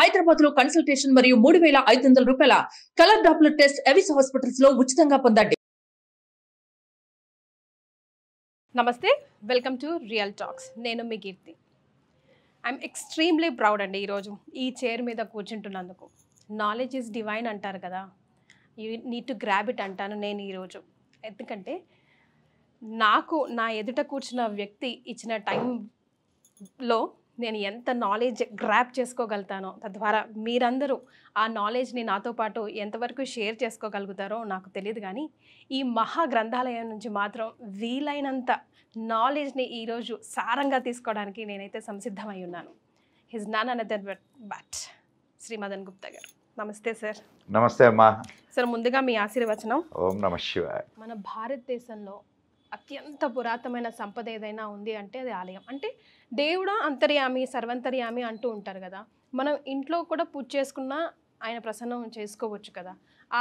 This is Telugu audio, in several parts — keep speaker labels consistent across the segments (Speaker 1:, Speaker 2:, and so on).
Speaker 1: హైదరాబాద్ లో కన్సల్టేషన్ మరియు మూడు వేల ఐదు వందల రూపాయల colour doppler test Avis hospitals లో ఉచితంగా పొందండి నమస్తే వెల్కమ్ టు రియల్ టాక్స్ నేను మీ కీర్తి ఐఎమ్ ఎక్స్ట్రీమ్లీ ప్రౌడ్ అండి ఈరోజు ఈ చైర్ మీద కూర్చుంటున్నందుకు నాలెడ్జ్ ఈజ్ డివైన్ అంటారు కదా you need to grab it అంటాను నేను ఈరోజు ఎందుకంటే నాకు నా ఎదుట కూర్చున్న వ్యక్తి ఇచ్చిన టైంలో నేను ఎంత నాలెడ్జ్ గ్రాప్ చేసుకోగలుగుతానో తద్వారా మీరందరూ ఆ నాలెడ్జ్ని నాతో పాటు ఎంతవరకు షేర్ చేసుకోగలుగుతారో నాకు తెలియదు కానీ ఈ మహా గ్రంథాలయం నుంచి మాత్రం వీలైనంత నాలెడ్జ్ని ఈరోజు సారంగా తీసుకోవడానికి నేనైతే సంసిద్ధమై ఉన్నాను he's none another but but Shri Madan Gupta గారు నమస్తే సార్ నమస్తే అమ్మా సార్ ముందుగా మీ ఆశీర్వచనం ఓం నమ మన భారతదేశంలో అత్యంత పురాతనమైన సంపద ఏదైనా ఉంది అంటే అది ఆలయం అంటే దేవుడు అంతర్యామి సర్వంతర్యామి అంటూ ఉంటారు కదా మనం ఇంట్లో కూడా పూజ చేసుకున్న ఆయన ప్రసన్నం చేసుకోవచ్చు కదా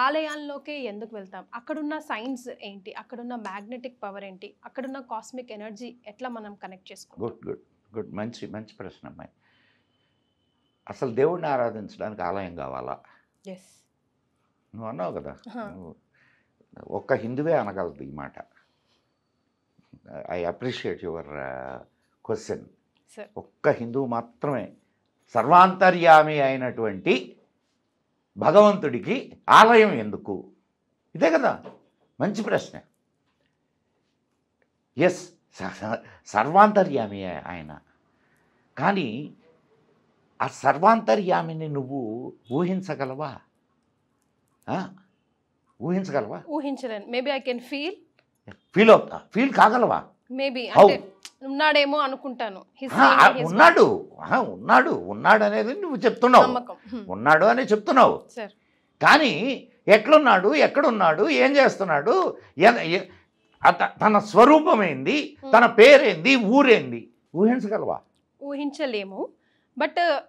Speaker 1: ఆలయాల్లోకే ఎందుకు వెళ్తాం అక్కడున్న సైన్స్ ఏంటి అక్కడున్న మ్యాగ్నెటిక్ పవర్ ఏంటి అక్కడున్న కాస్మిక్ ఎనర్జీ ఎట్లా మనం కనెక్ట్ చేసుకో
Speaker 2: గుడ్ గుడ్ గుడ్ మంచి మంచి ప్రశ్న అమ్మాయి అసలు దేవుడిని ఆరాధించడానికి ఆలయం కావాలా ఎస్ నువ్వు అన్నావు కదా ఒక్క హిందువే అనగలదు ఈ మాట ఐ అప్రిషియేట్ యువర్ క్వశ్చన్ ఒక్క హిందూ మాత్రమే సర్వాంతర్యామి అయినటువంటి భగవంతుడికి ఆలయం ఎందుకు ఇదే కదా మంచి ప్రశ్న ఎస్ సర్వాంతర్యామి ఆయన కానీ ఆ సర్వాంతర్యామిని నువ్వు ఊహించగలవా ఊహించగలవా
Speaker 1: ఊహించలేను maybe I can feel
Speaker 2: feel అవుతా ఫీల్ కాగలవా
Speaker 1: ఉన్నాడేమో అనుకుంటాను ఉన్నాడు
Speaker 2: ఉన్నాడు ఉన్నాడు అనేది నువ్వు చెప్తున్నావు hmm. ఉన్నాడు అని చెప్తున్నావు కానీ ఎట్లున్నాడు ఎక్కడున్నాడు ఏం చేస్తున్నాడు తన స్వరూపం ఏంది hmm. తన పేరేంది ఊరేంది ఊహించగలవా
Speaker 1: ఊహించలేము బట్ uh,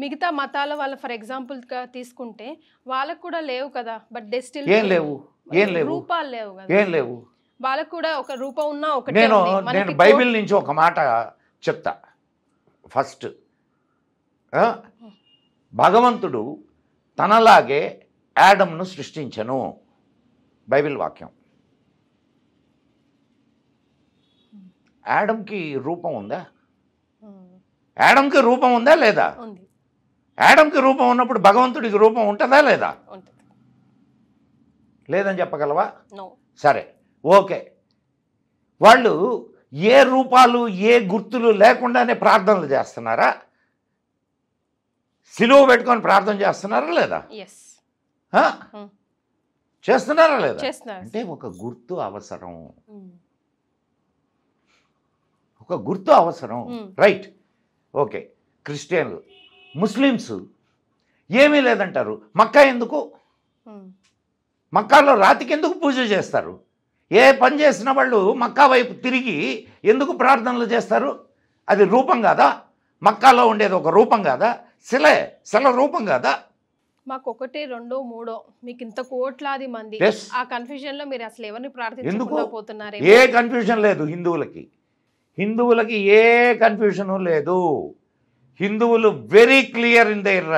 Speaker 1: మిగతా మతాల వాళ్ళ ఫర్ ఎగ్జాంపుల్ తీసుకుంటే వాళ్ళకు కూడా లేవు కదా బట్ డెస్టిల్ ఏం లేవు
Speaker 2: ఏం లేవు రూపాలు లేవు ఏం లేవు
Speaker 1: వాళ్ళకు కూడా ఒక రూపం ఉన్న ఒక నేను నేను బైబిల్
Speaker 2: నుంచి ఒక మాట చెప్తా ఫస్ట్ భగవంతుడు తనలాగే యాడమ్ను సృష్టించను బైబిల్ వాక్యం యాడమ్కి రూపం ఉందా యాడమ్కి రూపం ఉందా లేదా యాడమ్కి రూపం ఉన్నప్పుడు భగవంతుడికి రూపం ఉంటుందా లేదా లేదని చెప్పగలవా సరే ఓకే వాళ్ళు ఏ రూపాలు ఏ గుర్తులు లేకుండానే ప్రార్థనలు చేస్తున్నారా సిలువ పెట్టుకొని ప్రార్థన చేస్తున్నారా లేదా hmm. చేస్తున్నారా లేదా అంటే ఒక గుర్తు అవసరం hmm. ఒక గుర్తు అవసరం రైట్ hmm. ఓకే క్రిస్టియన్లు ముస్లిమ్స్ ఏమీ లేదంటారు మక్కా ఎందుకు మక్కాలో రాతికి ఎందుకు పూజ చేస్తారు ఏ పని చేసిన వాళ్ళు మక్కా వైపు తిరిగి ఎందుకు ప్రార్థనలు చేస్తారు అది రూపం కాదా మక్కాలో ఉండేది ఒక రూపం కాదా శిలే శిల రూపం కాదా
Speaker 1: మాకు ఒకటి రెండు మూడో మీకు ఇంత కోట్లాది మంది ఆ కన్ఫ్యూజన్ లో మీరు అసలు ఎవరిని ప్రార్థించుకోపోతున్నారు ఏ
Speaker 2: కన్ఫ్యూజన్ లేదు హిందువులకి హిందువులకి ఏ కన్ఫ్యూజను లేదు హిందువులు very clear in their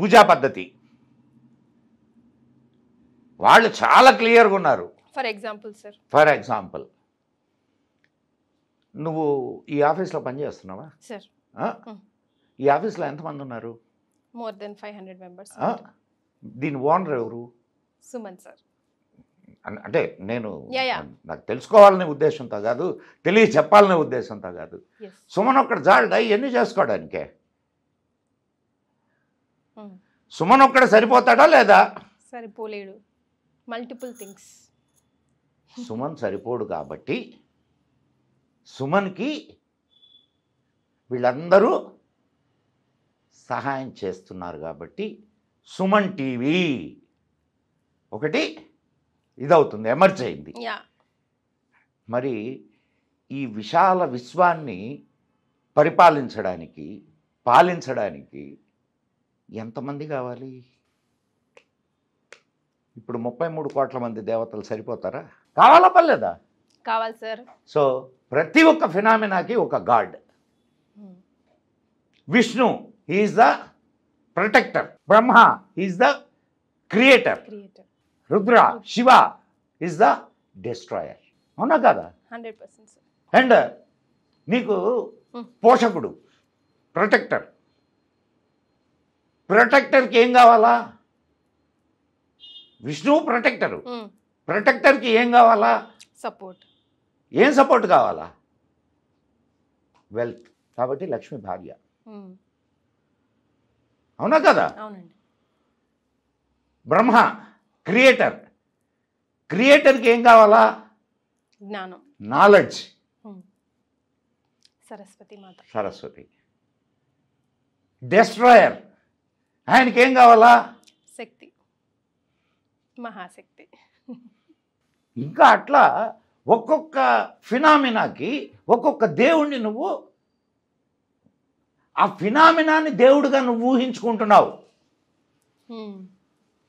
Speaker 2: puja పద్ధతి వాళ్ళు చాలా క్లియర్గా ఉన్నారు
Speaker 1: for example sir
Speaker 2: for example నువ్వు ఈ ఆఫీస్లో పనిచేస్తున్నావా సార్ ఈ ఆఫీస్లో ఎంతమంది ఉన్నారు
Speaker 1: more than five hundred members
Speaker 2: దీని ఓనర్ ఎవరు సుమన్ సార్ అంటే నేను నాకు తెలుసుకోవాలనే ఉద్దేశంతో కాదు తెలియ చెప్పాలనే ఉద్దేశంతో కాదు సుమన్ ఒక్కడ జాడ ఎన్ని చేసుకోవడానికే సుమన్ ఒక్కడ సరిపోతాడా లేదా
Speaker 1: సరిపోలేడు మల్టిపుల్ థింగ్స్
Speaker 2: సుమన్ సరిపోడు కాబట్టి సుమన్కి వీళ్ళందరూ సహాయం చేస్తున్నారు కాబట్టి సుమన్ టీవీ ఒకటి ఇదవుతుంది ఎమర్జ్ అయింది మరి ఈ విశాల విశ్వాన్ని పరిపాలించడానికి పాలించడానికి ఎంతమంది కావాలి ఇప్పుడు ముప్పై మూడు కోట్ల మంది దేవతలు సరిపోతారా కావాలా పర్లేదా కావాలి సార్ సో ప్రతి ఒక్క ఫినామినాకి ఒక god Vishnu is the protector Brahma is the creator Rudra Shiva is the destroyer అవునా కదా అండ్ నీకు పోషకుడు ప్రొటెక్టర్ ప్రొటెక్టర్కి ఏం కావాలా విష్ణువు ప్రొటెక్టర్ ప్రొటెక్టర్కి ఏం కావాలా సపోర్ట్ ఏం సపోర్ట్ కావాలా వెల్త్ కాబట్టి లక్ష్మి భార్య అవునా కదా బ్రహ్మ క్రియేటర్ క్రియేటర్కి ఏం కావాలా జ్ఞానం నాలెడ్జ్ సరస్వతి సరస్వతి డెస్ట్రాయర్ ఆయనకేం ఏం కావాలా
Speaker 1: శక్తి మహాశక్తి
Speaker 2: ఇంకా అట్లా ఒక్కొక్క ఫినామినాకి ఒక్కొక్క దేవుణ్ణి నువ్వు ఆ ఫినామినాన్ని దేవుడిగా నువ్వు ఊహించుకుంటున్నావు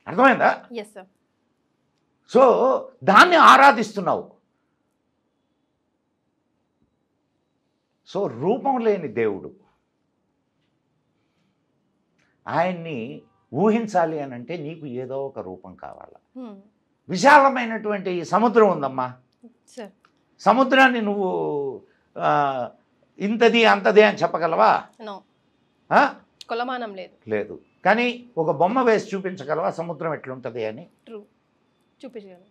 Speaker 2: అర్థమైందా సో దాన్ని ఆరాధిస్తున్నావు సో రూపం లేని దేవుడు ఆయన్ని ఊహించాలి అని అంటే నీకు ఏదో ఒక రూపం కావాల విశాలమైనటువంటి సముద్రం ఉందమ్మా సముద్రాన్ని నువ్వు ఇంతది అంతది అని చెప్పగలవా
Speaker 1: కులమానం లేదు
Speaker 2: లేదు కానీ ఒక బొమ్మ వేసి చూపించగలవా సముద్రం ఎట్లుంటది అని చూపించగలవు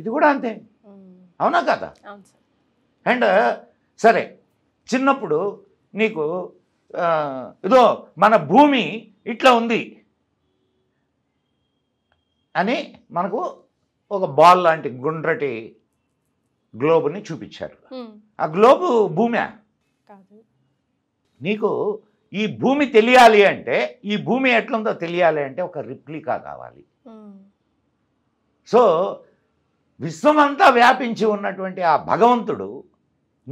Speaker 2: ఇది కూడా అంతే అవునా కదా అండ్ సరే చిన్నప్పుడు నీకు ఇదో మన భూమి ఇట్లా ఉంది అని మనకు ఒక బాల్ లాంటి గుండ్రటి గ్లోబ్ని చూపించారు ఆ గ్లోబు భూమి నీకు ఈ భూమి తెలియాలి అంటే ఈ భూమి ఎట్లుందో తెలియాలి అంటే ఒక రిప్లికా కావాలి సో విశ్వమంతా వ్యాపించి ఉన్నటువంటి ఆ భగవంతుడు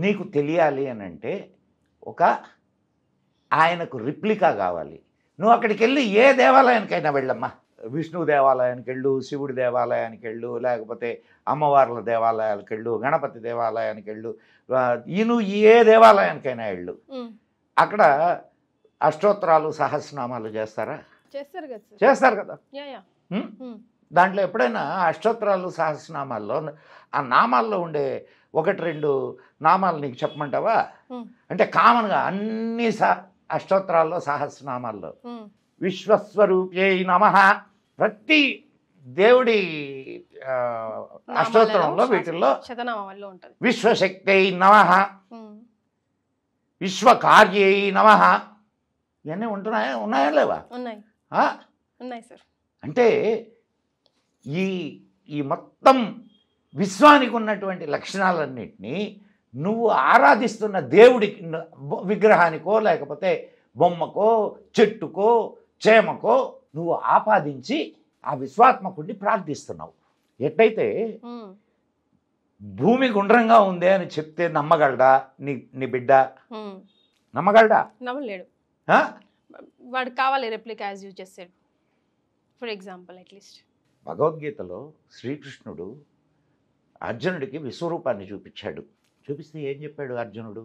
Speaker 2: నీకు తెలియాలి అని అంటే ఒక ఆయనకు రిప్లికా కావాలి నువ్వు అక్కడికి వెళ్ళి ఏ దేవాలయానికైనా వెళ్ళమ్మా విష్ణు దేవాలయానికి వెళ్ళు శివుడి దేవాలయానికి వెళ్ళు లేకపోతే అమ్మవార్ల దేవాలయాలకు వెళ్ళు గణపతి దేవాలయానికి వెళ్ళు ఈయన ఏ దేవాలయానికైనా వెళ్ళు అక్కడ అష్టోత్తరాలు సహస్రనామాలు చేస్తారా
Speaker 1: చేస్తారు కదా చేస్తారు కదా
Speaker 2: దాంట్లో ఎప్పుడైనా అష్టోత్తరాలు సహస్రనామాల్లో ఆ నామాల్లో ఉండే ఒకటి రెండు నామాలు నీకు చెప్పమంటావా అంటే కామన్గా అన్ని స అష్టోత్తరాల్లో సహస్రనామాల్లో విశ్వస్వరూపే నమ ప్రతి దేవుడి అష్టోత్తరంలో వీటిల్లో విశ్వశక్తి నమ విశ్వకార్య నమ ఇవన్నీ ఉంటున్నాయా ఉన్నాయా లేవా ఉన్నాయి సార్ అంటే ఈ ఈ మొత్తం విశ్వానికి ఉన్నటువంటి లక్షణాలన్నింటినీ నువ్వు ఆరాధిస్తున్న దేవుడికి విగ్రహానికో లేకపోతే బొమ్మకో చెట్టుకో క్షేమకో నువ్వు ఆపాదించి ఆ విశ్వాత్మకుడిని ప్రార్థిస్తున్నావు ఎట్టయితే భూమి గుండ్రంగా ఉంది అని చెప్తే నమ్మగలడా నీ నీ బిడ్డ నమ్మగలడా
Speaker 1: నమ్మలేడు వాడు కావాలి రెప్లిక్ యాజ్ యూజ్ చేస్తాడు ఫర్ ఎగ్జాంపుల్ అట్లీస్ట్
Speaker 2: భగవద్గీతలో శ్రీకృష్ణుడు అర్జునుడికి విశ్వరూపాన్ని చూపించాడు చూపిస్తే ఏం చెప్పాడు అర్జునుడు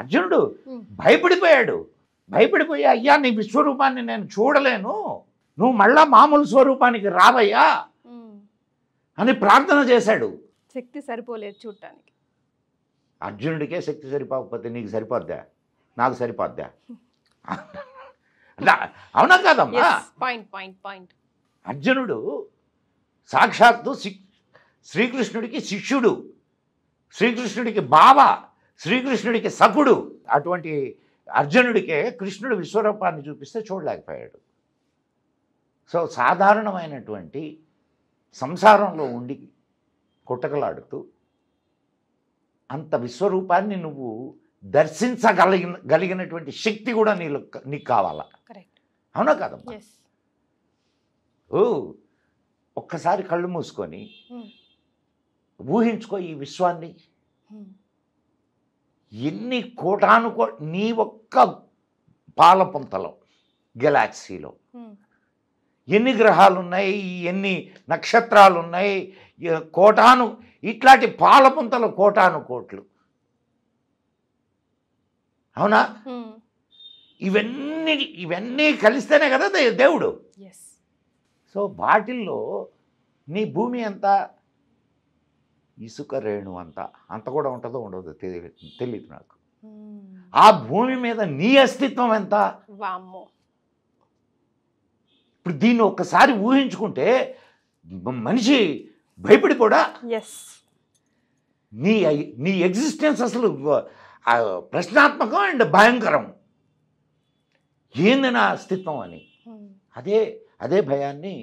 Speaker 2: అర్జునుడు భయపడిపోయాడు భయపడిపోయి అయ్యా నీ విశ్వరూపాన్ని నేను చూడలేను నువ్వు మళ్ళా మామూలు స్వరూపానికి రావయ్యా అని ప్రార్థన చేశాడు
Speaker 1: శక్తి సరిపోలేదు చూడటానికి
Speaker 2: అర్జునుడికే శక్తి సరిపోకపోతే నీకు సరిపోద్దా నాకు సరిపోద్దా అవునా కాదమ్మా
Speaker 1: పాయింట్ పాయింట్ పాయింట్
Speaker 2: అర్జునుడు సాక్షాత్తు శ్రీకృష్ణుడికి శిష్యుడు శ్రీకృష్ణుడికి బావ శ్రీకృష్ణుడికి సకుడు అటువంటి అర్జునుడికే కృష్ణుడు విశ్వరూపాన్ని చూపిస్తే చూడలేకపోయాడు సో సాధారణమైనటువంటి సంసారంలో ఉండి కొట్టకలాడుతూ అంత విశ్వరూపాన్ని నువ్వు దర్శించగలిగిన గలిగినటువంటి శక్తి కూడా నీ నీకు కావాలా అవునా కదమ్మా ఓ ఒక్కసారి కళ్ళు మూసుకొని hmm. ఊహించుకో ఈ విశ్వాన్ని hmm. ఎన్ని కోటానుకో నీ ఒక్క పాలపుంతలో గెలాక్సీలో ఎన్ని గ్రహాలు ఉన్నాయి ఎన్ని నక్షత్రాలు ఉన్నాయి కోటాను ఇట్లాంటి పాలపుంతలు కోటాను కోట్లు అవునా ఇవన్నీ ఇవన్నీ కలిస్తేనే కదా దేవుడు సో వాటిల్లో నీ భూమి అంతా ఇసుక రేణు అంత అంత కూడా ఉంటుందో ఉండదు తెలియదు నాకు ఆ భూమి మీద నీ అస్తిత్వం ఎంత ఇప్పుడు దీన్ని ఒక్కసారి ఊహించుకుంటే మనిషి భయపడి కూడా నీ నీ ఎగ్జిస్టెన్స్ అసలు ప్రశ్నాత్మకం అండ్ భయంకరం ఏంది నా అస్తిత్వం అని అదే అదే భయాన్ని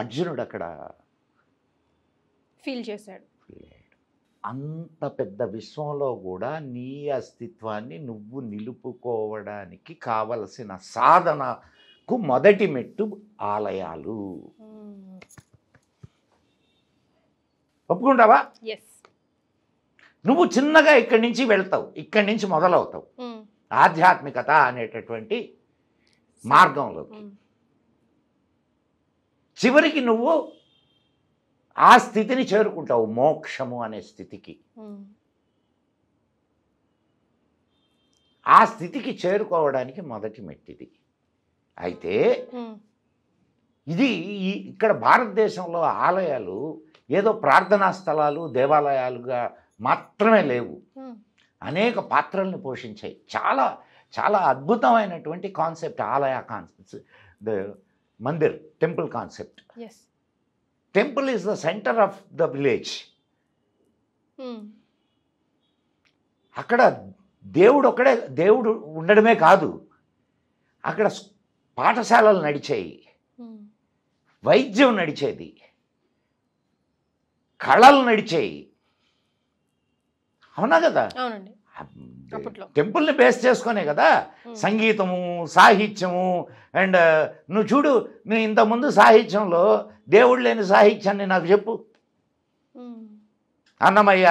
Speaker 2: అర్జునుడు అక్కడ ఫీల్ చేశాడు అంత పెద్ద విశ్వంలో కూడా నీ అస్తిత్వాన్ని నువ్వు నిలుపుకోవడానికి కావలసిన సాధనకు మొదటి మెట్టు ఆలయాలు ఒప్పుకుంటావా నువ్వు చిన్నగా ఇక్కడి నుంచి వెళ్తావు ఇక్కడి నుంచి మొదలవుతావు ఆధ్యాత్మికత అనేటటువంటి మార్గంలోకి చివరికి నువ్వు ఆ స్థితిని చేరుకుంటావు మోక్షము అనే స్థితికి ఆ స్థితికి చేరుకోవడానికి మొదటి మెట్టిది అయితే ఇది ఇక్కడ భారతదేశంలో ఆలయాలు ఏదో ప్రార్థనా స్థలాలు దేవాలయాలుగా మాత్రమే లేవు అనేక పాత్రల్ని పోషించాయి చాలా చాలా అద్భుతమైనటువంటి కాన్సెప్ట్ ఆలయ concept mandir temple concept temple is the centre of the village hmm. అక్కడ దేవుడు ఒక్కడే దేవుడు ఉండడమే కాదు అక్కడ పాఠశాలలు నడిచాయి hmm. వైద్యం నడిచేది కళలు నడిచాయి అవునా కదా టెంపుల్ని బేస్ చేసుకునే కదా సంగీతము సాహిత్యము అండ్ నువ్వు చూడు నువ్వు ఇంతకుముందు సాహిత్యంలో దేవుడు లేని సాహిత్యాన్ని నాకు చెప్పు అన్నమయ్య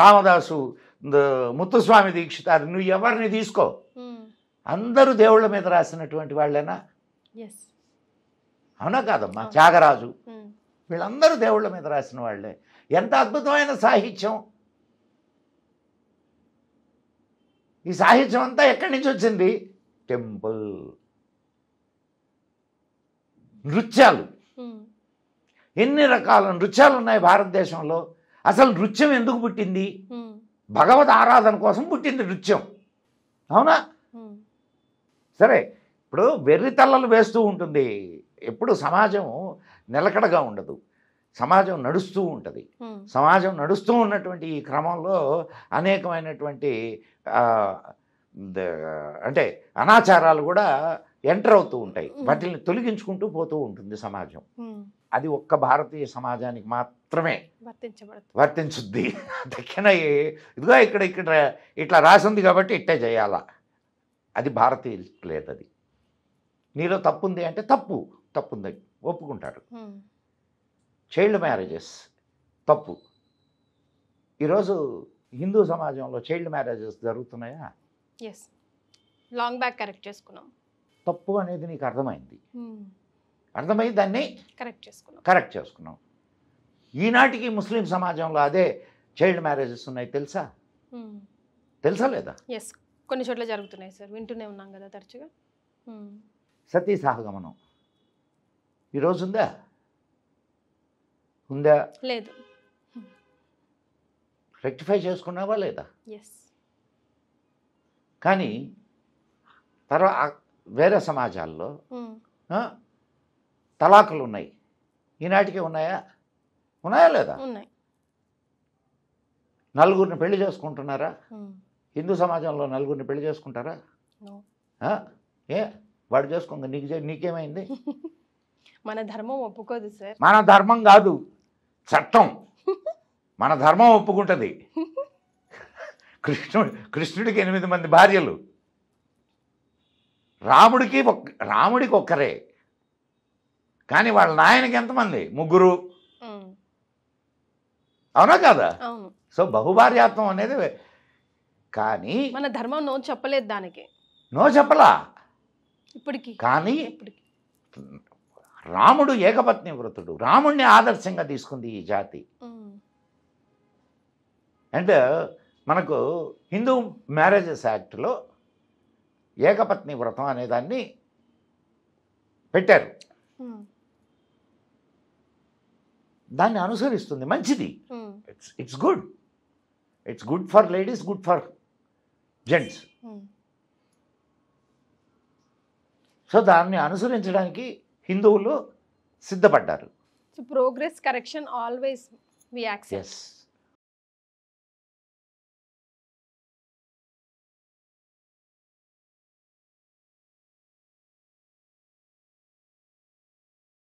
Speaker 2: రామదాసు ముత్తుస్వామి దీక్షితారు నువ్వు ఎవరిని తీసుకో అందరూ దేవుళ్ళ మీద రాసినటువంటి వాళ్ళేనా అవునా కాదమ్మా త్యాగరాజు వీళ్ళందరూ దేవుళ్ళ మీద రాసిన వాళ్ళే ఎంత అద్భుతమైన సాహిత్యం ఈ సాహిత్యం అంతా ఎక్కడి నుంచి వచ్చింది టెంపుల్ నృత్యాలు ఎన్ని రకాల నృత్యాలు ఉన్నాయి భారతదేశంలో అసలు నృత్యం ఎందుకు పుట్టింది భగవద్ ఆరాధన కోసం పుట్టింది నృత్యం అవునా సరే ఇప్పుడు వెర్రితల్లలు వేస్తూ ఉంటుంది ఎప్పుడు సమాజం నిలకడగా ఉండదు సమాజం నడుస్తూ ఉంటుంది సమాజం నడుస్తూ ఉన్నటువంటి ఈ క్రమంలో అనేకమైనటువంటి అంటే అనాచారాలు కూడా ఎంటర్ అవుతూ ఉంటాయి వాటిని తొలగించుకుంటూ పోతూ ఉంటుంది సమాజం అది ఒక్క భారతీయ సమాజానికి మాత్రమే వర్తించుద్ది దక్కిన ఇదిగో ఇక్కడ ఇక్కడ ఇట్లా రాసింది కాబట్టి ఇట్టే చేయాలా అది భారతీయులకు లేదు అది నీలో తప్పుంది అంటే తప్పు తప్పుంది ఒప్పుకుంటాడు చైల్డ్ మ్యారేజెస్ తప్పు ఈరోజు హిందూ సమాజంలో చైల్డ్ మ్యారేజెస్ జరుగుతున్నాయా
Speaker 1: ఎస్ లాంగ్ బ్యాక్ కరెక్ట్ చేసుకున్నాం
Speaker 2: తప్పు అనేది నీకు అర్థమైంది hmm. అర్థమై దాన్ని
Speaker 1: కరెక్ట్ చేసుకున్నాం
Speaker 2: కరెక్ట్ చేసుకున్నాం ఈనాటికి ముస్లిం సమాజంలో అదే చైల్డ్ మ్యారేజెస్ ఉన్నాయి తెలుసా hmm. తెలుసా లేదా
Speaker 1: ఎస్ కొన్ని చోట్ల జరుగుతున్నాయి సార్ వింటూనే ఉన్నాం కదా తరచుగా hmm.
Speaker 2: సతీ సహగమనం ఈరోజు ఉందా ఉందా లేదు రెక్టిఫై చేసుకున్నావా లేదా కానీ తర్వాత వేరే సమాజాల్లో తలాకులు ఉన్నాయి ఈనాటికి ఉన్నాయా ఉన్నాయా లేదా నలుగురిని పెళ్లి చేసుకుంటున్నారా హిందూ సమాజంలో నలుగురిని పెళ్లి చేసుకుంటారా ఏ వాడు చేసుకుంది నీకు నీకేమైంది
Speaker 1: మన ధర్మం ఒప్పుకోదు సార్
Speaker 2: మన ధర్మం కాదు చట్టం మన ధర్మం ఒప్పుకుంటుంది కృష్ణుడు కృష్ణుడికి ఎనిమిది మంది భార్యలు రాముడికి ఒక్క రాముడికి ఒక్కరే కానీ వాళ్ళ నాయనకి ఎంతమంది ముగ్గురు అవునా కాదా సో బహుభార్యాత్వం అనేది కానీ
Speaker 1: మన ధర్మం నో చెప్పలేదు దానికి నో చెప్పలా ఇప్పటికి
Speaker 2: కానీ రాముడు ఏకపత్ని వ్రతుడు రాముణ్ణి ఆదర్శంగా తీసుకుంది ఈ జాతి అండ్ మనకు హిందూ మ్యారేజెస్ యాక్ట్లో ఏకపత్ని వ్రతం అనేదాన్ని పెట్టారు దాన్ని అనుసరిస్తుంది మంచిది it's it's good it's good for ladies good for gents so దాన్ని అనుసరించడానికి హిందువులు సిద్ధపడ్డారు
Speaker 1: progress correction always we
Speaker 2: access